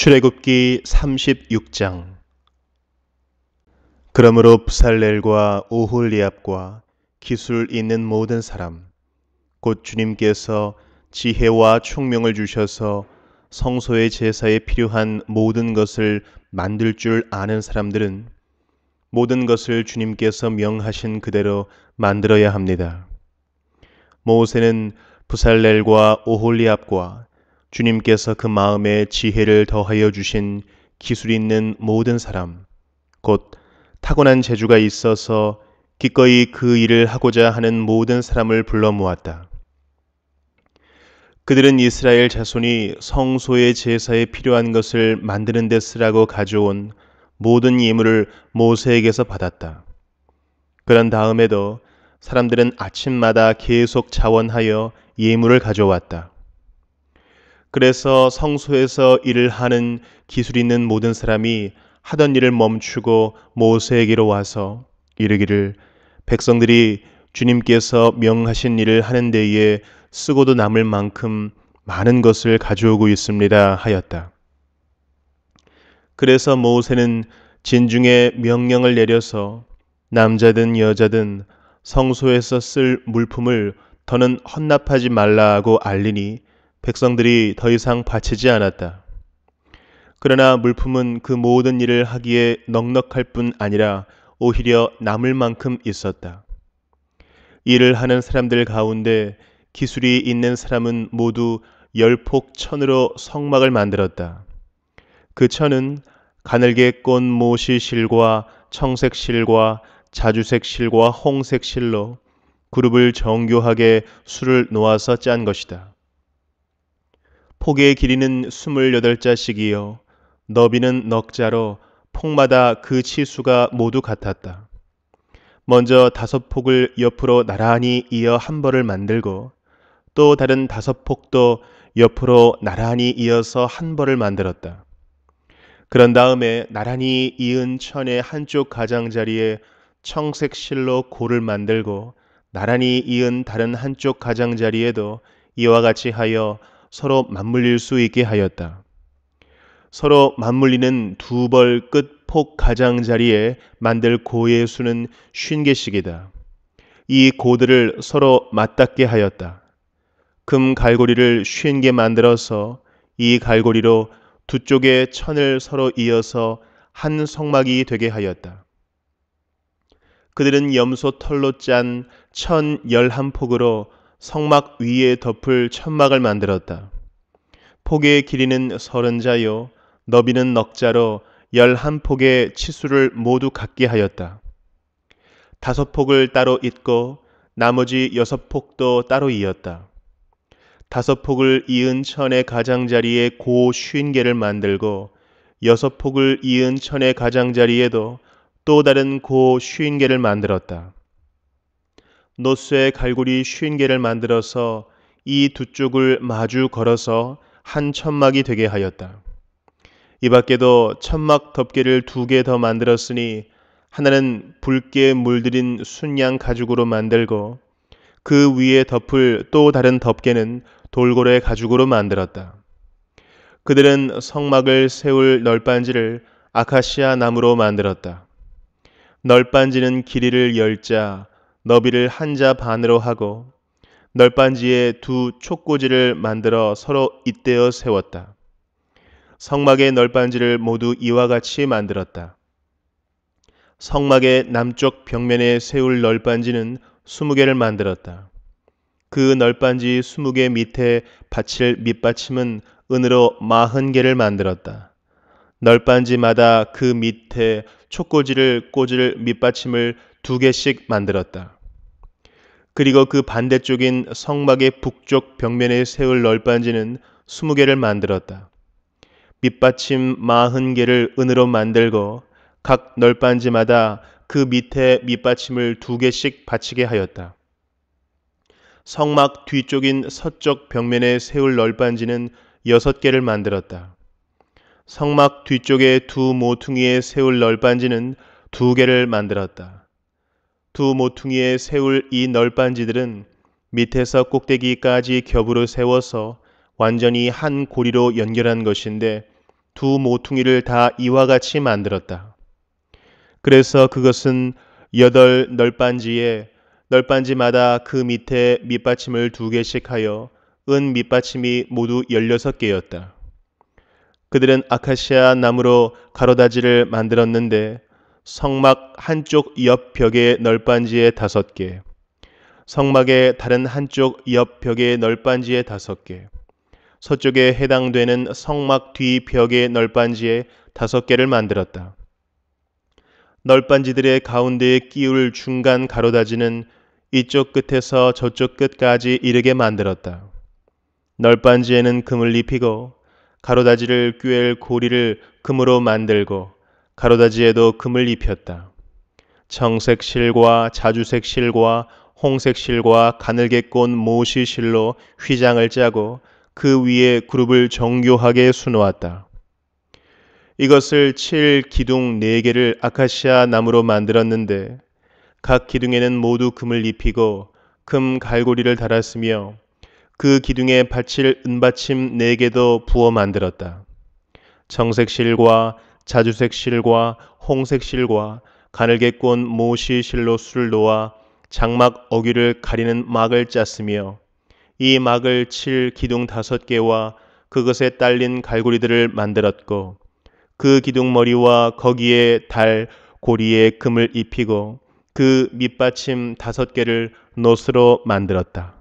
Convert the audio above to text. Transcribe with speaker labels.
Speaker 1: 출애굽기 36장 그러므로 부살렐과 오홀리압과 기술 있는 모든 사람 곧 주님께서 지혜와 총명을 주셔서 성소의 제사에 필요한 모든 것을 만들 줄 아는 사람들은 모든 것을 주님께서 명하신 그대로 만들어야 합니다. 모세는 부살렐과 오홀리압과 주님께서 그 마음에 지혜를 더하여 주신 기술 있는 모든 사람, 곧 타고난 재주가 있어서 기꺼이 그 일을 하고자 하는 모든 사람을 불러 모았다. 그들은 이스라엘 자손이 성소의 제사에 필요한 것을 만드는 데 쓰라고 가져온 모든 예물을 모세에게서 받았다. 그런 다음에도 사람들은 아침마다 계속 자원하여 예물을 가져왔다. 그래서 성소에서 일을 하는 기술 있는 모든 사람이 하던 일을 멈추고 모세에게로 와서 이르기를 백성들이 주님께서 명하신 일을 하는 데에 쓰고도 남을 만큼 많은 것을 가져오고 있습니다 하였다. 그래서 모세는 진중에 명령을 내려서 남자든 여자든 성소에서 쓸 물품을 더는 헌납하지 말라고 알리니 백성들이 더 이상 바치지 않았다. 그러나 물품은 그 모든 일을 하기에 넉넉할 뿐 아니라 오히려 남을 만큼 있었다. 일을 하는 사람들 가운데 기술이 있는 사람은 모두 열폭 천으로 성막을 만들었다. 그 천은 가늘게 꼰 모시 실과 청색 실과 자주색 실과 홍색 실로 그룹을 정교하게 수를 놓아서 짠 것이다. 폭의 길이는 28자씩이요 너비는 넉자로 폭마다 그 치수가 모두 같았다. 먼저 다섯 폭을 옆으로 나란히 이어 한 벌을 만들고 또 다른 다섯 폭도 옆으로 나란히 이어서 한 벌을 만들었다. 그런 다음에 나란히 이은 천의 한쪽 가장자리에 청색 실로 고를 만들고 나란히 이은 다른 한쪽 가장자리에도 이와 같이 하여 서로 맞물릴 수 있게 하였다. 서로 맞물리는 두 벌 끝 폭 가장자리에 만들 고의 수는 쉰 개씩이다. 이 고들을 서로 맞닿게 하였다. 금 갈고리를 쉰 개 만들어서 이 갈고리로 두 쪽의 천을 서로 이어서 한 성막이 되게 하였다. 그들은 염소 털로 짠 천 열 한 폭으로 성막 위에 덮을 천막을 만들었다. 폭의 길이는 서른 자요 너비는 넉 자로 열한 폭의 치수를 모두 갖게 하였다. 다섯 폭을 따로 잇고 나머지 여섯 폭도 따로 이었다. 다섯 폭을 이은 천의 가장자리에 고쉰 개를 만들고 여섯 폭을 이은 천의 가장자리에도 또 다른 고쉰 개를 만들었다. 노쇠 갈고리 쉰 개를 만들어서 이 두 쪽을 마주 걸어서 한 천막이 되게 하였다. 이 밖에도 천막 덮개를 두 개 더 만들었으니 하나는 붉게 물들인 순양 가죽으로 만들고 그 위에 덮을 또 다른 덮개는 돌고래 가죽으로 만들었다. 그들은 성막을 세울 널빤지를 아카시아 나무로 만들었다. 널빤지는 길이를 열자 너비를 한자 반으로 하고 널빤지에 두 촉고지를 만들어 서로 잇대어 세웠다. 성막의 널빤지를 모두 이와 같이 만들었다. 성막의 남쪽 벽면에 세울 널빤지는 스무 개를 만들었다. 그 널빤지 스무 개 밑에 받칠 밑받침은 은으로 마흔 개를 만들었다. 널빤지마다 그 밑에 촉고지를 꽂을 밑받침을 두 개씩 만들었다. 그리고 그 반대쪽인 성막의 북쪽 벽면에 세울 널빤지는 20개를 만들었다. 밑받침 40개를 은으로 만들고 각 널빤지마다 그 밑에 밑받침을 두 개씩 받치게 하였다. 성막 뒤쪽인 서쪽 벽면에 세울 널빤지는 6개를 만들었다. 성막 뒤쪽의 두 모퉁이에 세울 널빤지는 2개를 만들었다. 두 모퉁이에 세울 이 널빤지들은 밑에서 꼭대기까지 겹으로 세워서 완전히 한 고리로 연결한 것인데 두 모퉁이를 다 이와 같이 만들었다. 그래서 그것은 여덟 널빤지에 널빤지마다 그 밑에 밑받침을 두 개씩 하여 은 밑받침이 모두 16개였다. 그들은 아카시아 나무로 가로다지를 만들었는데 성막 한쪽 옆 벽의 널빤지에 다섯 개, 성막의 다른 한쪽 옆 벽의 널빤지에 다섯 개, 서쪽에 해당되는 성막 뒤 벽의 널빤지에 다섯 개를 만들었다. 널빤지들의 가운데에 끼울 중간 가로다지는 이쪽 끝에서 저쪽 끝까지 이르게 만들었다. 널빤지에는 금을 입히고 가로다지를 꿰을 고리를 금으로 만들고 가로다지에도 금을 입혔다. 청색 실과 자주색 실과 홍색 실과 가늘게 꼰 모시 실로 휘장을 짜고 그 위에 그룹을 정교하게 수놓았다. 이것을 칠 기둥 네 개를 아카시아 나무로 만들었는데 각 기둥에는 모두 금을 입히고 금 갈고리를 달았으며 그 기둥에 받칠 은받침 네 개도 부어 만들었다. 청색 실과 자주색 실과 홍색 실과 가늘게 꼰 모시 실로 술을 놓아 장막 어귀를 가리는 막을 짰으며 이 막을 칠 기둥 다섯 개와 그것에 딸린 갈고리들을 만들었고 그 기둥머리와 거기에 달 고리에 금을 입히고 그 밑받침 다섯 개를 노스로 만들었다.